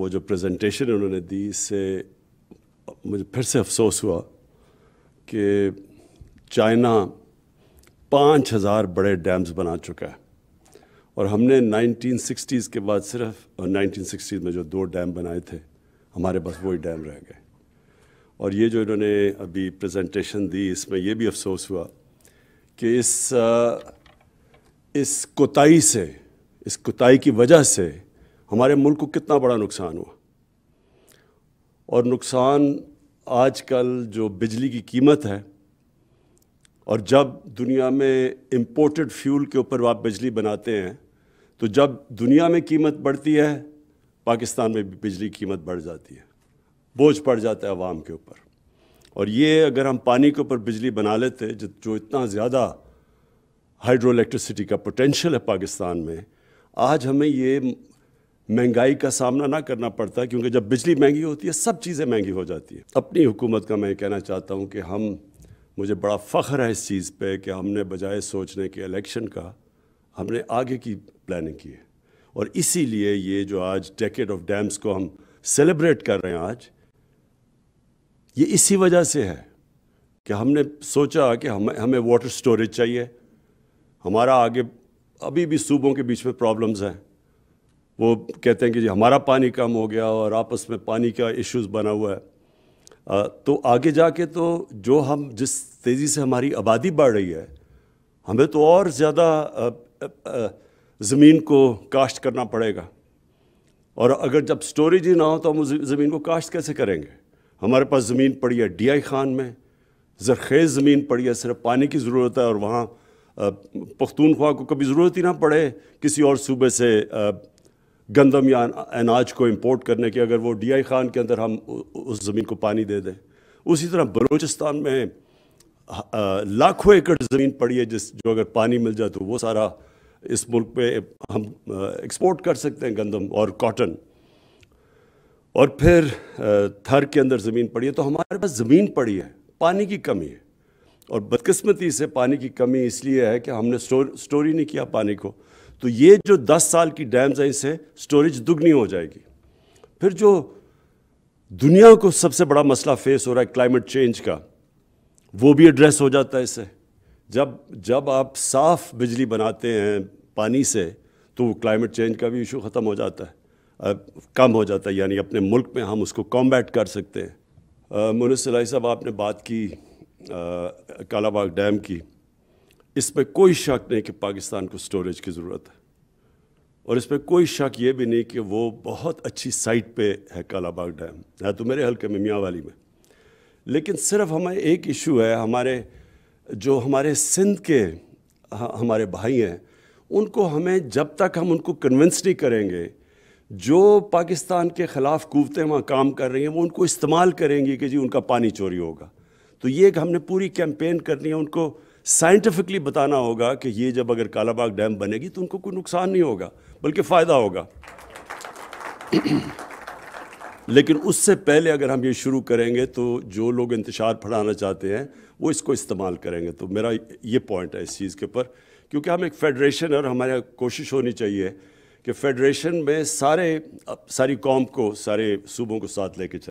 वो जो प्रेजेंटेशन उन्होंने दी इससे मुझे फिर से अफसोस हुआ कि चाइना पाँच हज़ार बड़े डैम्स बना चुका है और हमने 1960s के बाद सिर्फ 1960s में जो दो डैम बनाए थे हमारे पास वही डैम रह गए और ये जो इन्होंने अभी प्रेजेंटेशन दी इसमें ये भी अफसोस हुआ कि इस इस कोताही से इस कोताही की वजह से हमारे मुल्क को कितना बड़ा नुकसान हुआ और नुकसान आजकल जो बिजली की कीमत है और जब दुनिया में इंपोर्टेड फ्यूल के ऊपर आप बिजली बनाते हैं तो जब दुनिया में कीमत बढ़ती है पाकिस्तान में भी बिजली कीमत बढ़ जाती है बोझ पड़ जाता है आवाम के ऊपर और ये अगर हम पानी के ऊपर बिजली बना लेते जो इतना ज़्यादा हाइड्रो इलेक्ट्रिसिटी का पोटेंशल है पाकिस्तान में आज हमें ये महंगाई का सामना ना करना पड़ता क्योंकि जब बिजली महंगी होती है सब चीज़ें महंगी हो जाती हैं अपनी हुकूमत का मैं कहना चाहता हूँ कि हम मुझे बड़ा फ़ख्र है इस चीज़ पर कि हमने बजाय सोचने के इलेक्शन का हमने आगे की प्लानिंग की है और इसीलिए ये जो आज टेकेट ऑफ डैम्स को हम सेलिब्रेट कर रहे हैं आज ये इसी वजह से है कि हमने सोचा कि हमें हमें वाटर स्टोरेज चाहिए हमारा आगे अभी भी सूबों के बीच में प्रॉब्लम्स हैं वो कहते हैं कि जी हमारा पानी कम हो गया और आपस में पानी का इश्यूज बना हुआ है आ, तो आगे जाके तो जो हम जिस तेज़ी से हमारी आबादी बढ़ रही है हमें तो और ज़्यादा ज़मीन को काश्त करना पड़ेगा और अगर जब स्टोरेज ही ना हो तो हम ज़मीन को काश्त कैसे करेंगे हमारे पास ज़मीन पड़ी है डी आई खान में जरखेज़ ज़मीन पड़ी है सिर्फ पानी की ज़रूरत है और वहाँ पख्तूनख्वा को कभी ज़रूरत ही ना पड़े किसी और सूबे से गंदम या अनाज को इम्पोर्ट करने के अगर वो आई खान के अंदर हम उस ज़मीन को पानी दे दें उसी तरह बलूचिस्तान में लाखों एकड़ ज़मीन पड़ी है जिस जो अगर पानी मिल जाए तो वो सारा इस मुल्क पे हम एक्सपोर्ट कर सकते हैं गंदम और कॉटन और फिर थर के अंदर ज़मीन पड़ी है तो हमारे पास ज़मीन पड़ी है पानी की कमी है और बदकस्मती से पानी की कमी इसलिए है कि हमने स्टोर स्टोरी नहीं किया पानी को तो ये जो 10 साल की डैम्स हैं इससे स्टोरेज दुगनी हो जाएगी फिर जो दुनिया को सबसे बड़ा मसला फेस हो रहा है क्लाइमेट चेंज का वो भी एड्रेस हो जाता है इससे जब जब आप साफ़ बिजली बनाते हैं पानी से तो क्लाइमेट चेंज का भी इशू ख़त्म हो जाता है कम हो जाता है यानी अपने मुल्क में हम उसको कॉम्बैट कर सकते हैं मुनसलाई साहब आपने बात की कालाबाग डैम की इस पर कोई शक नहीं कि पाकिस्तान को स्टोरेज की ज़रूरत है और इस पर कोई शक ये भी नहीं कि वो बहुत अच्छी साइट पे है कालाबाग डैम है तो मेरे हल्के में मियाँ वाली में लेकिन सिर्फ हमें एक इशू है हमारे जो हमारे सिंध के हमारे भाई हैं उनको हमें जब तक हम उनको कन्विंस नहीं करेंगे जो पाकिस्तान के ख़िलाफ़ कुवतें वहाँ काम कर रही हैं वो उनको इस्तेमाल करेंगी कि जी उनका पानी चोरी होगा तो ये हमने पूरी कैंपेन करनी है उनको साइंटिफिकली बताना होगा कि ये जब अगर कालाबाग डैम बनेगी तो उनको कोई नुकसान नहीं होगा बल्कि फ़ायदा होगा लेकिन उससे पहले अगर हम ये शुरू करेंगे तो जो लोग इंतजार फैलाना चाहते हैं वो इसको इस्तेमाल करेंगे तो मेरा ये पॉइंट है इस चीज़ के ऊपर क्योंकि हम एक फेडरेशन और हमारे कोशिश होनी चाहिए कि फेडरेशन में सारे सारी कॉम को सारे सूबों को साथ लेके चले